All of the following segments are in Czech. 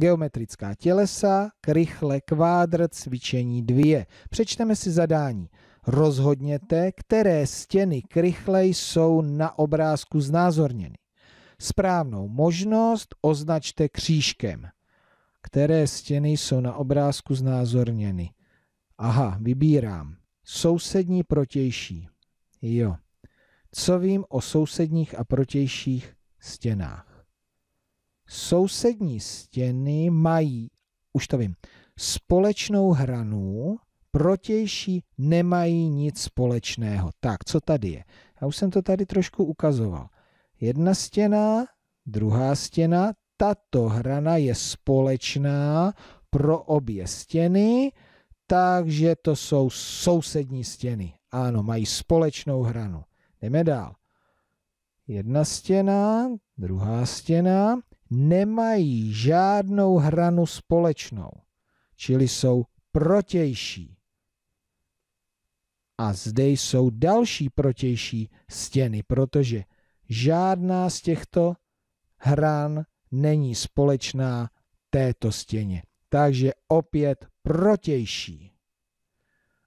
geometrická tělesa, krychle, kvádr, cvičení dvě. Přečteme si zadání. Rozhodněte, které stěny krychle jsou na obrázku znázorněny. Správnou možnost označte křížkem. Které stěny jsou na obrázku znázorněny? Aha, vybírám. Sousední protější. Jo. Co vím o sousedních a protějších stěnách? Sousední stěny mají, už to vím, společnou hranu, protější nemají nic společného. Tak, co tady je? Já už jsem to tady trošku ukazoval. Jedna stěna, druhá stěna, tato hrana je společná pro obě stěny, takže to jsou sousední stěny. Ano, mají společnou hranu. Jdeme dál. Jedna stěna, druhá stěna, nemají žádnou hranu společnou, čili jsou protější. A zde jsou další protější stěny, protože žádná z těchto hran není společná této stěně. Takže opět protější.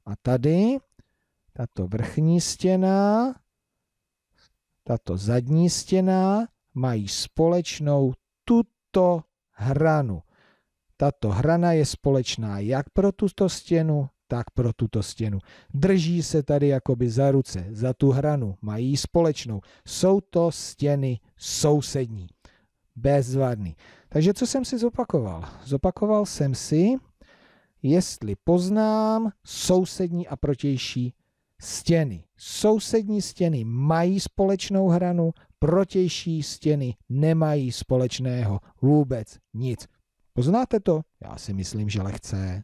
A tady tato vrchní stěna, tato zadní stěna mají společnou tuto hranu. Tato hrana je společná jak pro tuto stěnu, tak pro tuto stěnu. Drží se tady jakoby za ruce, za tu hranu, mají společnou. Jsou to stěny sousední. Bezvadný. Takže co jsem si zopakoval? Zopakoval jsem si, jestli poznám sousední a protější stěny. Sousední stěny mají společnou hranu, protější stěny nemají společného vůbec nic. Poznáte to? Já si myslím, že lehce.